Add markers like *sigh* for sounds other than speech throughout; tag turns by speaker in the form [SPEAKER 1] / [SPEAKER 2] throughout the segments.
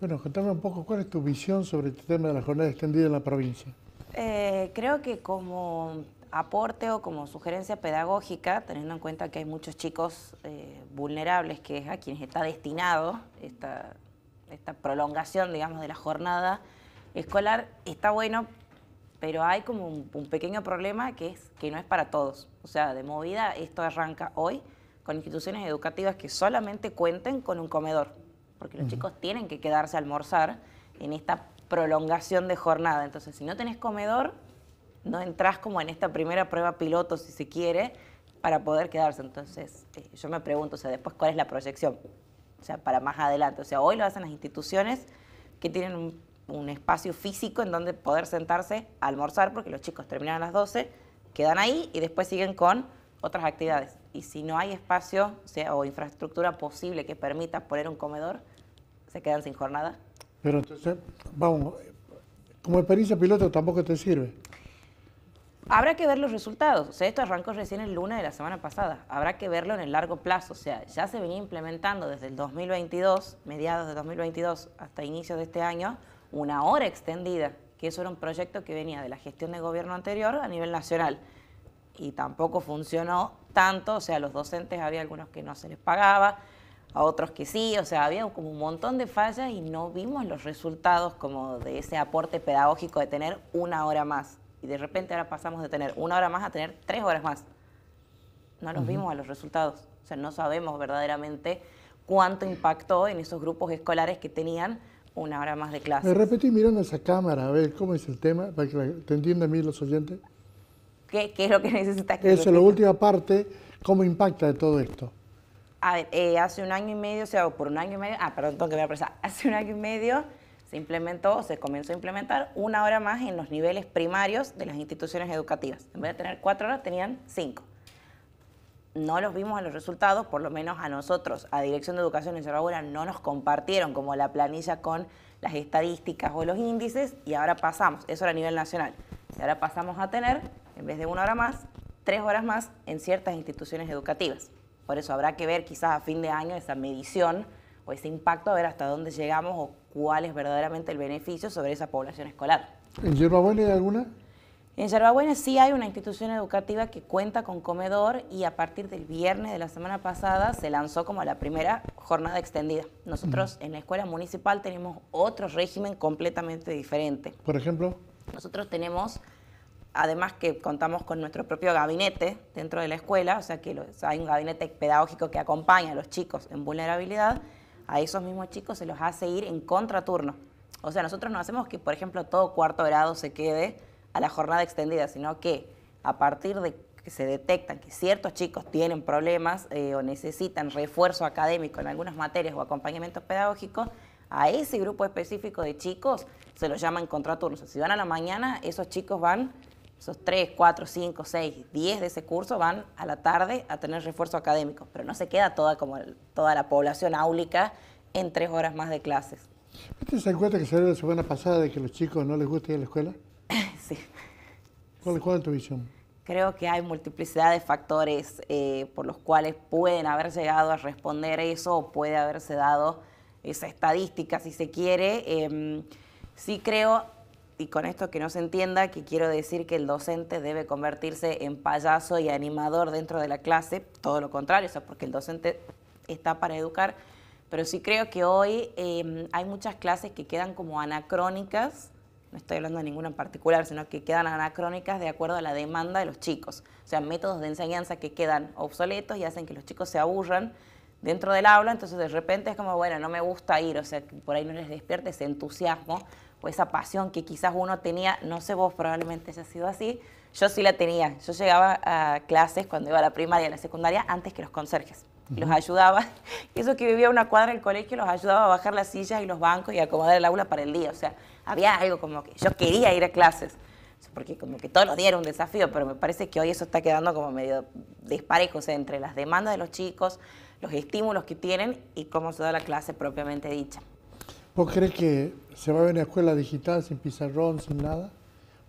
[SPEAKER 1] Bueno, contame un poco, ¿cuál es tu visión sobre este tema de la jornada extendida en la provincia?
[SPEAKER 2] Eh, creo que como aporte o como sugerencia pedagógica, teniendo en cuenta que hay muchos chicos eh, vulnerables, que es a quienes está destinado esta, esta prolongación, digamos, de la jornada escolar, está bueno, pero hay como un, un, pequeño problema que es que no es para todos. O sea, de movida esto arranca hoy con instituciones educativas que solamente cuenten con un comedor porque los chicos tienen que quedarse a almorzar en esta prolongación de jornada. Entonces, si no tenés comedor, no entras como en esta primera prueba piloto, si se quiere, para poder quedarse. Entonces, eh, yo me pregunto, o sea, después, ¿cuál es la proyección? O sea, para más adelante. O sea, hoy lo hacen las instituciones que tienen un, espacio físico en donde poder sentarse a almorzar, porque los chicos terminan a las 12, quedan ahí y después siguen con otras actividades. Y si no hay espacio sea, o infraestructura posible que permita poner un comedor, se quedan sin jornada.
[SPEAKER 1] Pero entonces, vamos, como experiencia piloto tampoco te sirve.
[SPEAKER 2] Habrá que ver los resultados. O sea, esto arrancó recién el lunes de la semana pasada. Habrá que verlo en el largo plazo. O sea, ya se venía implementando desde el 2022, mediados de 2022 hasta inicios de este año, una hora extendida, que eso era un proyecto que venía de la gestión de gobierno anterior a nivel nacional. Y tampoco funcionó tanto. O sea, los docentes había algunos que no se les pagaba, a otros que sí, o sea, había como un montón de fallas y no vimos los resultados como de ese aporte pedagógico de tener una hora más. Y de repente ahora pasamos de tener una hora más a tener tres horas más. No nos vimos a los resultados. O sea, no sabemos verdaderamente cuánto impactó en esos grupos escolares que tenían una hora más de clase. Me repetí
[SPEAKER 1] mirando esa cámara, a ver cómo es el tema, para que te entiendan mí los oyentes.
[SPEAKER 2] ¿Qué, es lo que *laughs* necesitas que Eso, la
[SPEAKER 1] última parte, cómo impacta de todo esto.
[SPEAKER 2] Eh, hace un año y medio, o sea, por un año y medio, ah, perdón, tengo que *laughs* hace un año y medio se implementó, se comenzó a implementar una hora más en los niveles primarios de las instituciones educativas. En vez de tener cuatro horas, tenían cinco. No los vimos a los resultados, por lo menos a nosotros, a Dirección de Educación en Cerro no nos compartieron como la planilla con las estadísticas o los índices y ahora pasamos, eso era a nivel nacional, y ahora pasamos a tener, en vez de una hora más, tres horas más en ciertas instituciones educativas. Por eso habrá que ver quizás a fin de año esa medición o ese impacto, a ver hasta dónde llegamos o cuál es verdaderamente el beneficio sobre esa población escolar.
[SPEAKER 1] ¿En Buena hay alguna?
[SPEAKER 2] En Yerbabuena sí hay una institución educativa que cuenta con comedor y a partir del viernes de la semana pasada se lanzó como la primera jornada extendida. Nosotros mm. en la escuela municipal tenemos otro régimen completamente diferente. Por ejemplo. Nosotros tenemos además que contamos con nuestro propio gabinete dentro de la escuela, o sea que hay un gabinete pedagógico que acompaña a los chicos en vulnerabilidad, a esos mismos chicos se los hace ir en contraturno. O sea, nosotros no hacemos que, por ejemplo, todo cuarto grado se quede a la jornada extendida, sino que a partir de que se detectan que ciertos chicos tienen problemas eh, o necesitan refuerzo académico en algunas materias o acompañamiento pedagógico, a ese grupo específico de chicos se los en contraturno. O sea, si van a la mañana, esos chicos van esos tres, cuatro, cinco, seis, diez de ese curso van a la tarde a tener refuerzo académico, pero no se queda toda, como toda la población áulica en tres horas más de clases.
[SPEAKER 1] ¿Usted se cuenta que salió la semana pasada de que los chicos no les gusta ir a la escuela? *laughs* sí. ¿Cuál, es tu visión?
[SPEAKER 2] Creo que hay multiplicidad de factores eh, por los cuales pueden haber llegado a responder eso o puede haberse dado esa estadística, si se quiere. Em, sí creo y con esto que no se entienda que quiero decir que el docente debe convertirse en payaso y animador dentro de la clase, todo lo contrario, o sea, porque el docente está para educar, pero sí creo que hoy em, hay muchas clases que quedan como anacrónicas, no estoy hablando de ninguna en particular, sino que quedan anacrónicas de acuerdo a la demanda de los chicos, o sea, métodos de enseñanza que quedan obsoletos y hacen que los chicos se aburran dentro del aula, entonces de repente es como, bueno, no me gusta ir, o sea, por ahí no les despierta ese entusiasmo o esa pasión que quizás uno tenía, no sé vos, probablemente haya sido así, yo sí la tenía. Yo llegaba a clases cuando iba a la primaria y a la secundaria antes que los conserjes. y Los ayudaba, *laughs* y eso que vivía una cuadra del colegio, los ayudaba a bajar las sillas y los bancos y acomodar el aula para el día. O sea, había algo como que yo quería ir a clases, porque como que todos los días era un desafío, pero me parece que hoy eso está quedando como medio desparejo, o sea, entre las demandas de los chicos, los estímulos que tienen y cómo se da la clase propiamente dicha.
[SPEAKER 1] ¿Vos crees que se va a venir a escuela digital sin pizarrón, sin nada?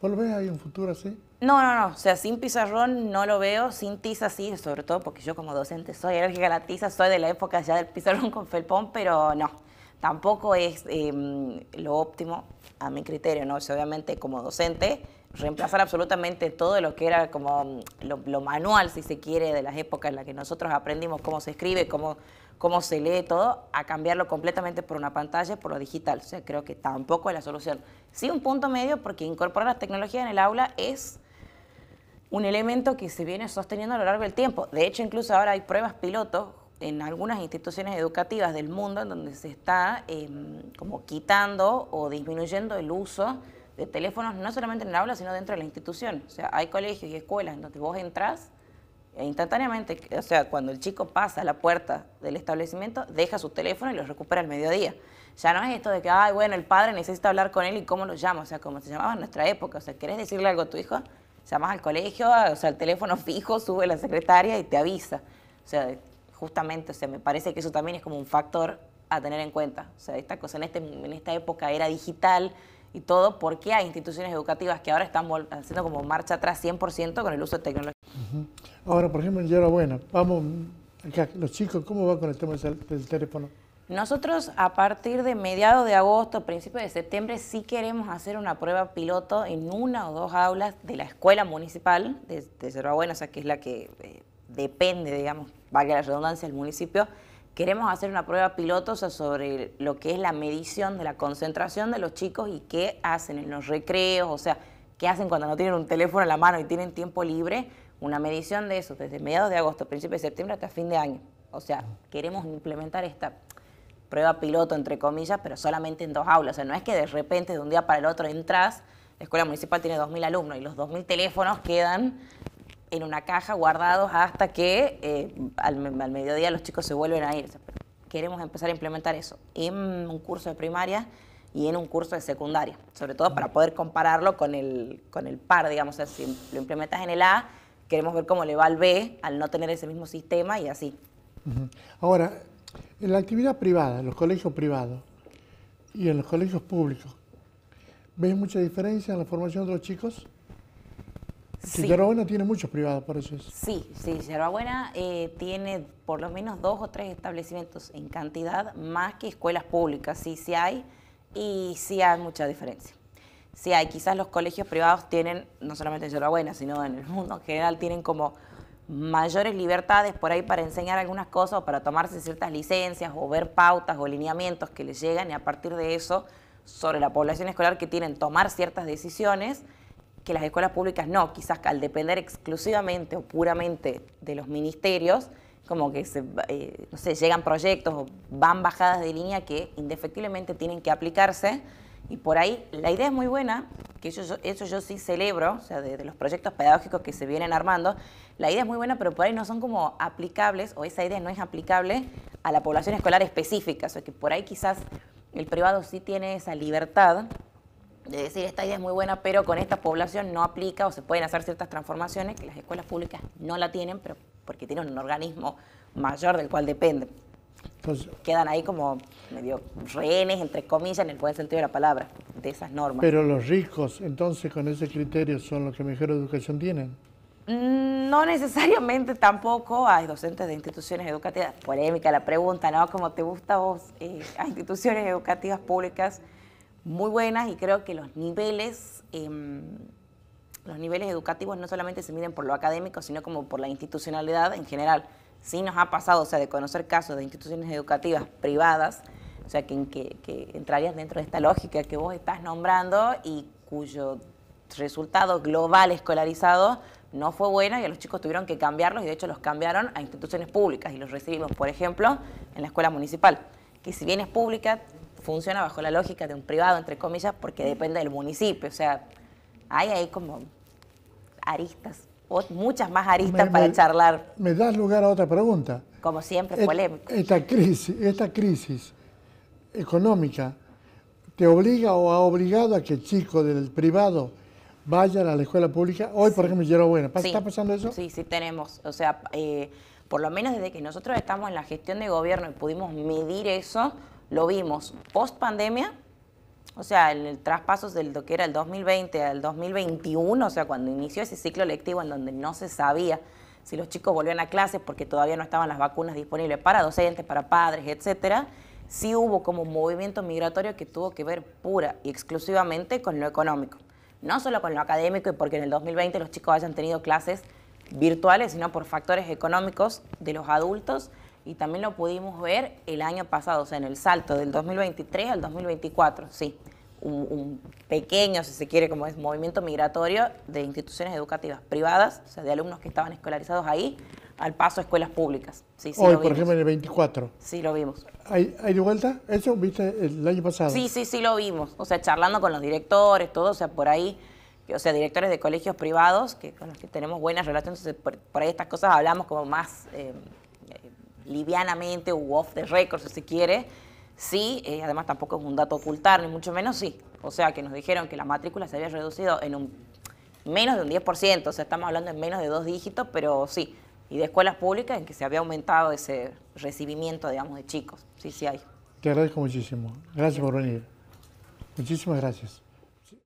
[SPEAKER 1] ¿Vos lo ves ahí un futuro así?
[SPEAKER 2] No, no, no. O sea, sin pizarrón no lo veo, sin tiza sí, sobre todo porque yo como docente soy alérgica a la tiza, soy de la época ya del pizarrón *laughs* con felpón, pero no. Tampoco es em, lo óptimo a mi criterio, ¿no? O sea, obviamente como docente reemplazar absolutamente todo lo que era como mm, lo, manual, si se quiere, de las épocas en las que nosotros aprendimos cómo se escribe, cómo, se lee todo, a cambiarlo completamente por una pantalla, por lo digital. O sea, creo que tampoco es la solución. Sí, un punto medio, porque incorporar las tecnologías en el aula es un elemento que se viene sosteniendo a lo largo del tiempo. De hecho, incluso ahora hay pruebas piloto en algunas instituciones educativas del mundo en donde se está em, como quitando o disminuyendo el uso de teléfonos no solamente en la aula, sino dentro de la institución. O sea, hay colegios y escuelas en donde vos entras e instantáneamente, o sea, cuando el chico pasa a la puerta del establecimiento, deja su teléfono y lo recupera al mediodía. Ya no es esto de que, ay, bueno, el padre necesita hablar con él y cómo lo llama, o sea, como se llamaba en nuestra época. O sea, ¿querés decirle algo a tu hijo? Llamás al colegio, ah, o sea, el teléfono fijo, sube la secretaria y te avisa. O sea, justamente, o sea, me parece que eso también es como un factor a tener en cuenta. O sea, esta cosa en, este, en esta época era digital, y todo, porque hay instituciones educativas que ahora están haciendo como marcha atrás 100% con el uso de tecnología.
[SPEAKER 1] Ahora, por ejemplo, en Yerba Buena, vamos, los chicos, ¿cómo va con el tema del, teléfono?
[SPEAKER 2] Nosotros a partir de mediados de agosto, principios de septiembre, sí queremos hacer una prueba piloto en una o dos aulas de la escuela municipal de, de o sea, que es la que eh, depende, digamos, valga la redundancia, del municipio, queremos hacer una prueba piloto sobre lo que es la medición de la concentración de los chicos y qué hacen en los recreos, o sea, qué hacen cuando no tienen un teléfono en la mano y tienen tiempo libre, una medición de eso desde mediados de agosto, principios de septiembre hasta fin de año. O sea, queremos implementar esta prueba piloto, entre comillas, pero solamente en dos aulas. O sea, no es que de repente, de un día para el otro, entras, la escuela municipal tiene 2.000 alumnos y los 2.000 teléfonos quedan en una caja guardados hasta que eh, al, mediodía los chicos se vuelven a ir. queremos empezar a implementar eso en un curso de primaria y en un curso de secundaria, sobre todo para poder compararlo con el, con el par, digamos, o si lo implementas en el A, queremos ver cómo le va al B al no tener ese mismo sistema y así.
[SPEAKER 1] Ahora, en la actividad privada, en los colegios privados y en los colegios públicos, ¿ves mucha diferencia en la formación de los chicos? Sí. Yerbabuena tiene muchos privados, por eso Sí, sí,
[SPEAKER 2] Yerbabuena eh, tiene por lo menos dos o tres establecimientos en cantidad, más que escuelas públicas, sí, sí hay, y sí hay mucha diferencia. Sí hay, quizás los colegios privados tienen, no solamente en Yerbabuena, sino en el mundo en general, tienen como mayores libertades por ahí para enseñar algunas cosas o para tomarse ciertas licencias o ver pautas o lineamientos que les llegan y a partir de eso sobre la población escolar que tienen tomar ciertas decisiones que las escuelas públicas no, quizás al depender exclusivamente o puramente de los ministerios, como que se, eh, llegan proyectos o van bajadas de línea que indefectiblemente tienen que aplicarse. Y por ahí la idea es muy buena, que eso, yo, sí celebro, o sea, de, de, los proyectos pedagógicos que se vienen armando, la idea es muy buena, pero por ahí no son como aplicables, o esa idea no es aplicable a la población escolar específica, o sea, que por ahí quizás el privado sí tiene esa libertad de decir esta idea es muy buena, pero con esta población no aplica o se pueden hacer ciertas transformaciones que las escuelas públicas no la tienen, pero porque tienen un organismo mayor del cual dependen. Pues Quedan ahí como medio rehenes, entre comillas, en el buen sentido de la palabra, de esas normas. Pero
[SPEAKER 1] los ricos, entonces, con ese criterio, son los que mejor educación tienen.
[SPEAKER 2] Mm, no necesariamente tampoco hay docentes de instituciones educativas. Polémica la pregunta, ¿no? Como te gusta vos, eh, a instituciones educativas públicas muy buenas y creo que los niveles, em, los niveles educativos no solamente se miden por lo académico, sino como por la institucionalidad en general. Sí nos ha pasado, o sea, de conocer casos de instituciones educativas privadas, o sea, que, que, que entrarías dentro de esta lógica que vos estás nombrando y cuyo resultado global escolarizado no fue bueno y a los chicos tuvieron que cambiarlos y de hecho los cambiaron a instituciones públicas y los recibimos, por ejemplo, en la escuela municipal, que si bien es pública, funciona bajo la lógica de un privado, entre comillas, porque depende del municipio. O sea, hay ahí como aristas, muchas más aristas para charlar.
[SPEAKER 1] Me das lugar a otra pregunta.
[SPEAKER 2] Como siempre,
[SPEAKER 1] polémico. Esta crisis, esta crisis económica te obliga o ha obligado a que el chico del privado vaya a la escuela pública. Hoy, por ejemplo, buena, bueno, ¿está
[SPEAKER 2] pasando eso? Sí, sí tenemos. O sea, eh, por lo menos desde que nosotros estamos en la gestión de gobierno y pudimos medir eso, lo vimos post pandemia, o sea, en el traspaso del lo que era el 2020 al 2021, o sea, cuando inició ese ciclo lectivo en donde no se sabía si los chicos volvían a clases porque todavía no estaban las vacunas disponibles para docentes, para padres, etcétera, sí hubo como un movimiento migratorio que tuvo que ver pura y exclusivamente con lo económico. No solo con lo académico y porque en el 2020 los chicos hayan tenido clases virtuales, sino por factores económicos de los adultos y también lo pudimos ver el año pasado, o sea, en el salto del 2023 al 2024, sí, un, pequeño, si se quiere, como es movimiento migratorio de instituciones educativas privadas, o sea, de alumnos que estaban escolarizados ahí, al paso a escuelas públicas. Sí, sí Hoy, por ejemplo,
[SPEAKER 1] en el 24. Sí, lo vimos. ¿Hay, de vuelta? ¿Eso viste el año pasado? Sí,
[SPEAKER 2] sí, sí, lo vimos. O sea, charlando con los directores, todo, o sea, por ahí, o sea, directores de colegios privados que, con los que tenemos buenas relaciones, por, por ahí estas cosas hablamos como más... Eh, livianamente u off the record, si se quiere, sí, eh, además tampoco es un dato ocultar, ni mucho menos sí. O sea, que nos dijeron que la matrícula se había reducido en un menos de un 10%, o sea, estamos hablando en menos de dos dígitos, pero sí, y de escuelas públicas en que se había aumentado ese recibimiento, digamos, de chicos. Sí, sí hay.
[SPEAKER 1] Te agradezco muchísimo. Gracias por venir. Muchísimas gracias.